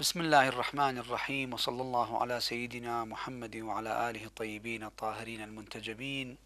بسم الله الرحمن الرحيم وصلى الله على سيدنا محمد وعلى آله الطيبين الطاهرين المنتجبين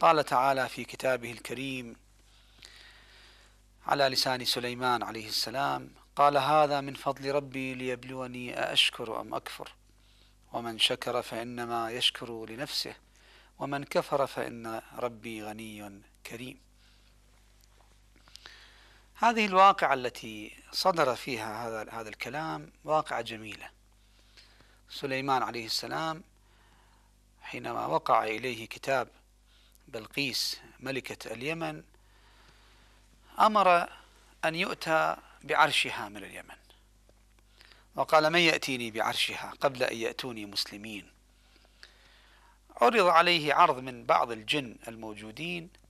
قال تعالى في كتابه الكريم على لسان سليمان عليه السلام قال هذا من فضل ربي ليبلوني أأشكر أم أكفر ومن شكر فإنما يشكر لنفسه ومن كفر فإن ربي غني كريم هذه الواقعة التي صدر فيها هذا هذا الكلام واقعة جميلة سليمان عليه السلام حينما وقع إليه كتاب بلقيس ملكة اليمن أمر أن يؤتى بعرشها من اليمن وقال من يأتيني بعرشها قبل أن يأتوني مسلمين عرض عليه عرض من بعض الجن الموجودين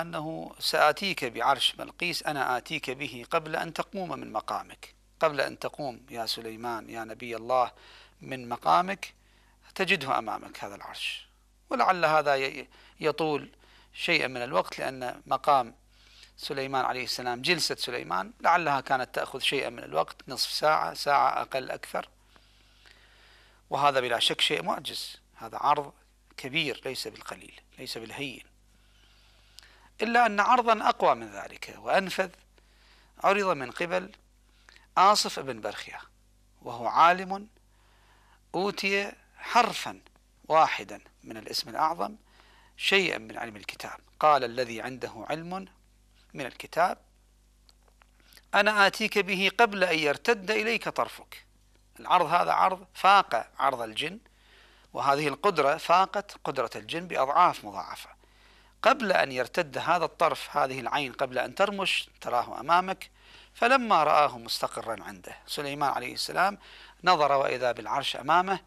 أنه سآتيك بعرش بلقيس أنا آتيك به قبل أن تقوم من مقامك قبل أن تقوم يا سليمان يا نبي الله من مقامك تجده أمامك هذا العرش ولعل هذا يطول شيئا من الوقت لأن مقام سليمان عليه السلام جلسة سليمان لعلها كانت تأخذ شيئا من الوقت نصف ساعة ساعة أقل أكثر وهذا بلا شك شيء معجز هذا عرض كبير ليس بالقليل ليس بالهين إلا أن عرضا أقوى من ذلك وأنفذ عرض من قبل آصف بن برخية وهو عالم أوتي حرفا واحدا من الاسم الأعظم شيئا من علم الكتاب قال الذي عنده علم من الكتاب أنا آتيك به قبل أن يرتد إليك طرفك العرض هذا عرض فاق عرض الجن وهذه القدرة فاقت قدرة الجن بأضعاف مضاعفة قبل أن يرتد هذا الطرف هذه العين قبل أن ترمش تراه أمامك فلما رآه مستقرا عنده سليمان عليه السلام نظر وإذا بالعرش أمامه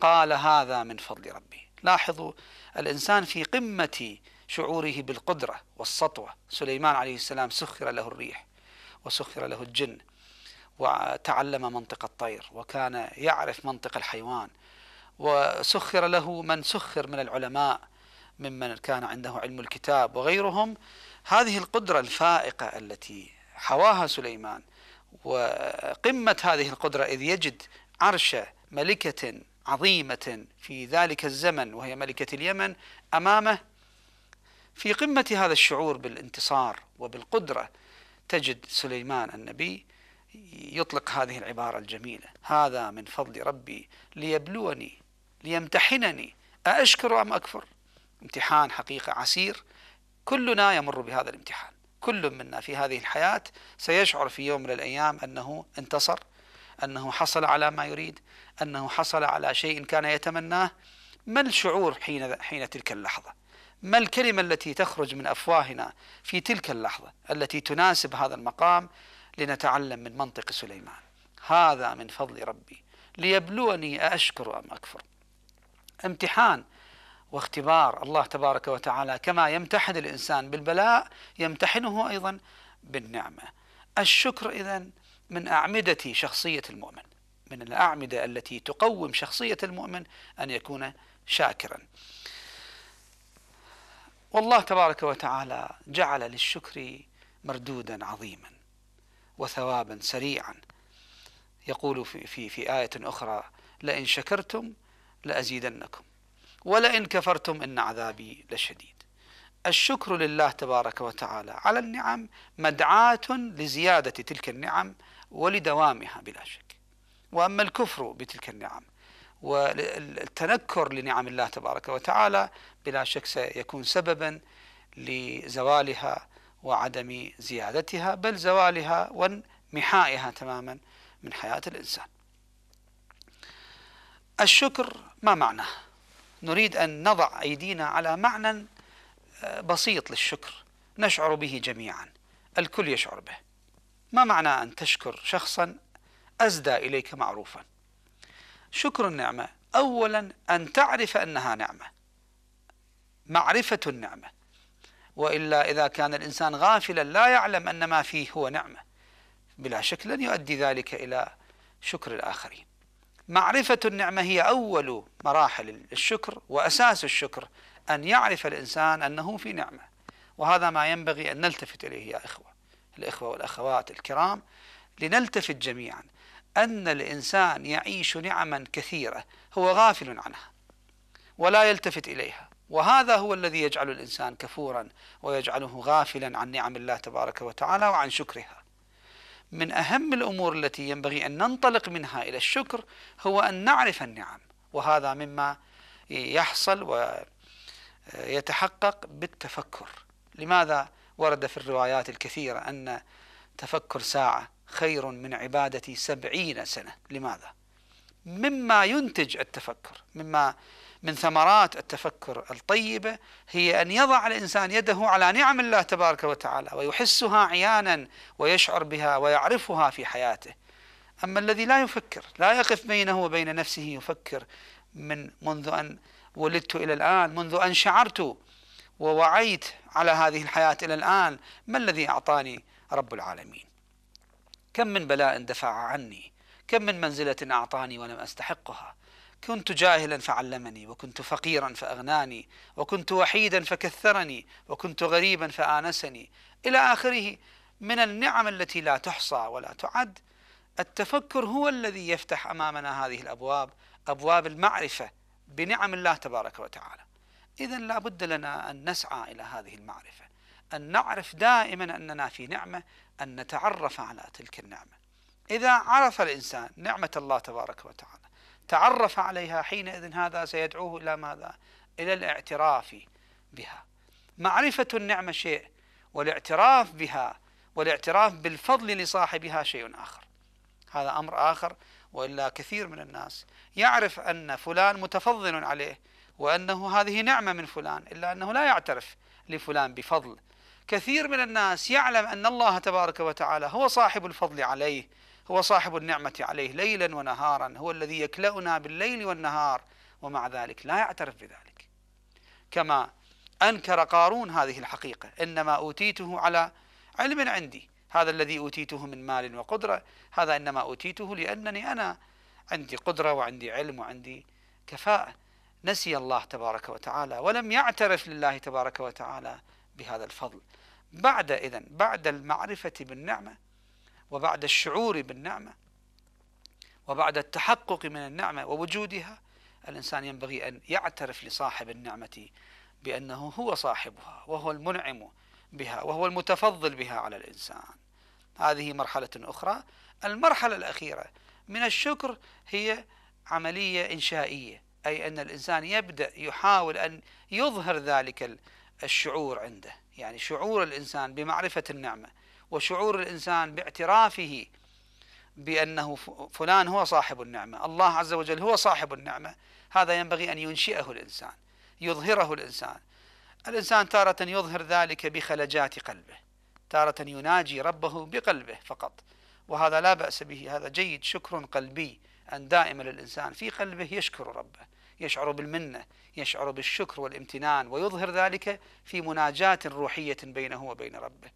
قال هذا من فضل ربي لاحظوا الإنسان في قمة شعوره بالقدرة والسطوة سليمان عليه السلام سخر له الريح وسخر له الجن وتعلم منطق الطير وكان يعرف منطق الحيوان وسخر له من سخر من العلماء ممن كان عنده علم الكتاب وغيرهم هذه القدرة الفائقة التي حواها سليمان وقمة هذه القدرة إذ يجد عرش ملكة عظيمة في ذلك الزمن وهي ملكة اليمن أمامه في قمة هذا الشعور بالانتصار وبالقدرة تجد سليمان النبي يطلق هذه العبارة الجميلة هذا من فضل ربي ليبلوني ليمتحنني أأشكر أم أكفر امتحان حقيقة عسير كلنا يمر بهذا الامتحان كل منا في هذه الحياة سيشعر في يوم من الأيام أنه انتصر أنه حصل على ما يريد أنه حصل على شيء كان يتمناه ما الشعور حين, حين تلك اللحظة ما الكلمة التي تخرج من أفواهنا في تلك اللحظة التي تناسب هذا المقام لنتعلم من منطق سليمان هذا من فضل ربي ليبلوني أأشكر أم أكفر امتحان واختبار الله تبارك وتعالى كما يمتحن الإنسان بالبلاء يمتحنه أيضا بالنعمة الشكر إذا من أعمدة شخصية المؤمن من الأعمدة التي تقوم شخصية المؤمن أن يكون شاكرا والله تبارك وتعالى جعل للشكر مردودا عظيما وثوابا سريعا يقول في في, في آية أخرى لئن شكرتم لأزيدنكم ولئن كفرتم إن عذابي لشديد الشكر لله تبارك وتعالى على النعم مدعاة لزيادة تلك النعم ولدوامها بلا شك وأما الكفر بتلك النعم والتنكر لنعم الله تبارك وتعالى بلا شك سيكون سببا لزوالها وعدم زيادتها بل زوالها وانمحائها تماما من حياة الإنسان الشكر ما معناه نريد أن نضع أيدينا على معنى آه، بسيط للشكر نشعر به جميعا الكل يشعر به ما معنى أن تشكر شخصا أزدى إليك معروفا شكر النعمة أولا أن تعرف أنها نعمة معرفة النعمة وإلا إذا كان الإنسان غافلا لا يعلم أن ما فيه هو نعمة بلا شك لن يؤدي ذلك إلى شكر الآخرين معرفة النعمة هي أول مراحل الشكر وأساس الشكر أن يعرف الإنسان أنه في نعمة وهذا ما ينبغي أن نلتفت إليه يا إخوة الإخوة والأخوات الكرام لنلتفت جميعا أن الإنسان يعيش نعما كثيرة هو غافل عنها ولا يلتفت إليها وهذا هو الذي يجعل الإنسان كفورا ويجعله غافلا عن نعم الله تبارك وتعالى وعن شكرها من أهم الأمور التي ينبغي أن ننطلق منها إلى الشكر هو أن نعرف النعم وهذا مما يحصل ويتحقق بالتفكر لماذا ورد في الروايات الكثيرة أن تفكر ساعة خير من عبادة سبعين سنة لماذا؟ مما ينتج التفكر مما من ثمرات التفكر الطيبه هي ان يضع الانسان يده على نعم الله تبارك وتعالى ويحسها عيانا ويشعر بها ويعرفها في حياته. اما الذي لا يفكر لا يقف بينه وبين نفسه يفكر من منذ ان ولدت الى الان منذ ان شعرت ووعيت على هذه الحياه الى الان ما الذي اعطاني رب العالمين؟ كم من بلاء دفع عني كم من منزله اعطاني ولم استحقها كنت جاهلا فعلمني وكنت فقيرا فاغناني وكنت وحيدا فكثرني وكنت غريبا فانسني الى اخره من النعم التي لا تحصى ولا تعد التفكر هو الذي يفتح امامنا هذه الابواب ابواب المعرفه بنعم الله تبارك وتعالى اذا لا بد لنا ان نسعى الى هذه المعرفه ان نعرف دائما اننا في نعمه ان نتعرف على تلك النعمه اذا عرف الانسان نعمه الله تبارك وتعالى تعرف عليها حينئذ هذا سيدعوه إلى ماذا؟ إلى الاعتراف بها معرفة النعمة شيء والاعتراف بها والاعتراف بالفضل لصاحبها شيء آخر هذا أمر آخر وإلا كثير من الناس يعرف أن فلان متفضل عليه وأنه هذه نعمة من فلان إلا أنه لا يعترف لفلان بفضل كثير من الناس يعلم أن الله تبارك وتعالى هو صاحب الفضل عليه هو صاحب النعمة عليه ليلا ونهارا هو الذي يكلأنا بالليل والنهار ومع ذلك لا يعترف بذلك كما أنكر قارون هذه الحقيقة إنما أوتيته على علم عندي هذا الذي أوتيته من مال وقدرة هذا إنما أوتيته لأنني أنا عندي قدرة وعندي علم وعندي كفاءة نسي الله تبارك وتعالى ولم يعترف لله تبارك وتعالى بهذا الفضل بعد إذن بعد المعرفة بالنعمة وبعد الشعور بالنعمة وبعد التحقق من النعمة ووجودها الإنسان ينبغي أن يعترف لصاحب النعمة بأنه هو صاحبها وهو المنعم بها وهو المتفضل بها على الإنسان هذه مرحلة أخرى المرحلة الأخيرة من الشكر هي عملية إنشائية أي أن الإنسان يبدأ يحاول أن يظهر ذلك الشعور عنده يعني شعور الإنسان بمعرفة النعمة وشعور الانسان باعترافه بانه فلان هو صاحب النعمه، الله عز وجل هو صاحب النعمه، هذا ينبغي ان ينشئه الانسان، يظهره الانسان. الانسان تارة يظهر ذلك بخلجات قلبه، تارة يناجي ربه بقلبه فقط، وهذا لا بأس به، هذا جيد شكر قلبي ان دائما الانسان في قلبه يشكر ربه، يشعر بالمنه، يشعر بالشكر والامتنان ويظهر ذلك في مناجاة روحية بينه وبين ربه.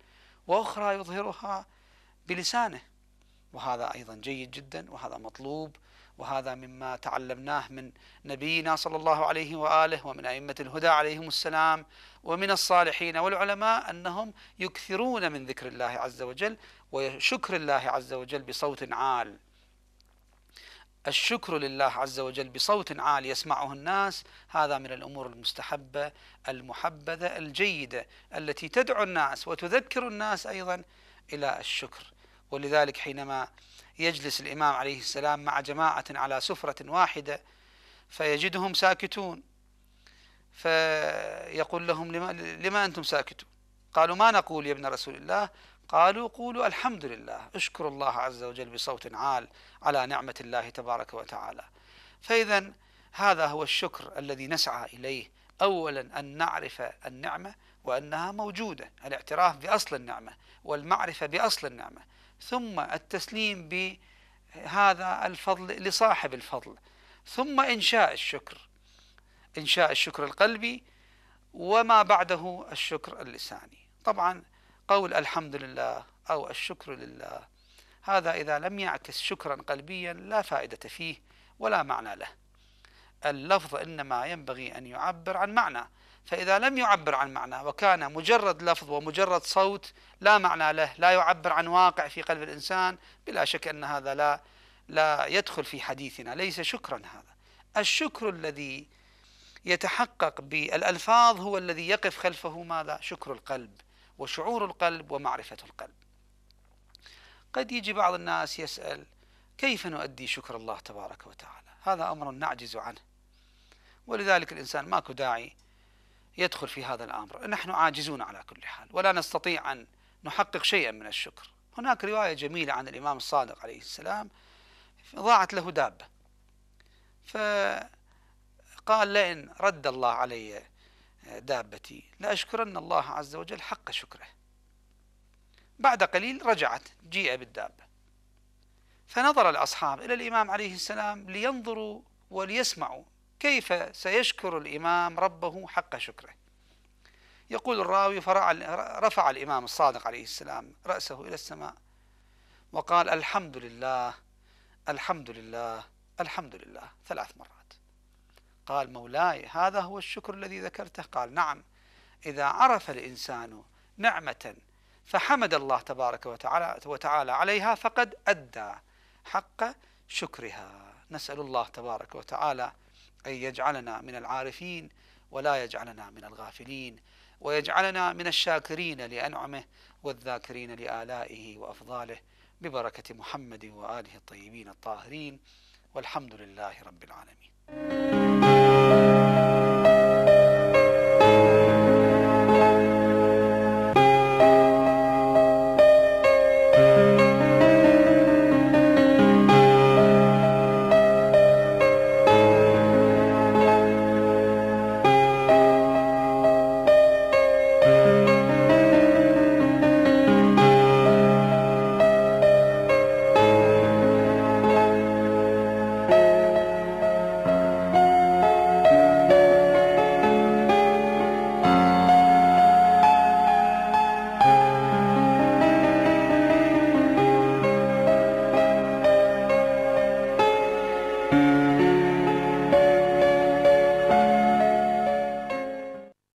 وأخرى يظهرها بلسانه وهذا أيضا جيد جدا وهذا مطلوب وهذا مما تعلمناه من نبينا صلى الله عليه واله ومن ائمه الهدى عليهم السلام ومن الصالحين والعلماء انهم يكثرون من ذكر الله عز وجل وشكر الله عز وجل بصوت عال الشكر لله عز وجل بصوت عال يسمعه الناس هذا من الامور المستحبه المحبذه الجيده التي تدعو الناس وتذكر الناس ايضا الى الشكر ولذلك حينما يجلس الامام عليه السلام مع جماعه على سفره واحده فيجدهم ساكتون فيقول لهم لما, لما انتم ساكتون؟ قالوا ما نقول يا ابن رسول الله قالوا قولوا الحمد لله اشكروا الله عز وجل بصوت عال على نعمة الله تبارك وتعالى فإذا هذا هو الشكر الذي نسعى إليه أولا أن نعرف النعمة وأنها موجودة الاعتراف بأصل النعمة والمعرفة بأصل النعمة ثم التسليم بهذا الفضل لصاحب الفضل ثم إنشاء الشكر إنشاء الشكر القلبي وما بعده الشكر اللساني طبعا قول الحمد لله أو الشكر لله هذا إذا لم يعكس شكرا قلبيا لا فائدة فيه ولا معنى له اللفظ إنما ينبغي أن يعبر عن معنى فإذا لم يعبر عن معنى وكان مجرد لفظ ومجرد صوت لا معنى له لا يعبر عن واقع في قلب الإنسان بلا شك أن هذا لا لا يدخل في حديثنا ليس شكرا هذا الشكر الذي يتحقق بالألفاظ هو الذي يقف خلفه ماذا شكر القلب وشعور القلب ومعرفة القلب قد يجي بعض الناس يسأل كيف نؤدي شكر الله تبارك وتعالى هذا أمر نعجز عنه ولذلك الإنسان ماكو داعي يدخل في هذا الأمر نحن عاجزون على كل حال ولا نستطيع أن نحقق شيئا من الشكر هناك رواية جميلة عن الإمام الصادق عليه السلام ضاعت له دابة فقال لئن رد الله علي دابتي لأشكرن الله عز وجل حق شكره بعد قليل رجعت جيء بالدابة فنظر الأصحاب إلى الإمام عليه السلام لينظروا وليسمعوا كيف سيشكر الإمام ربه حق شكره يقول الراوي رفع الإمام الصادق عليه السلام رأسه إلى السماء وقال الحمد لله الحمد لله الحمد لله ثلاث مرات قال مولاي هذا هو الشكر الذي ذكرته قال نعم إذا عرف الإنسان نعمة فحمد الله تبارك وتعالى, وتعالى عليها فقد أدى حق شكرها نسأل الله تبارك وتعالى أن يجعلنا من العارفين ولا يجعلنا من الغافلين ويجعلنا من الشاكرين لأنعمه والذاكرين لآلائه وأفضاله ببركة محمد وآله الطيبين الطاهرين والحمد لله رب العالمين thank you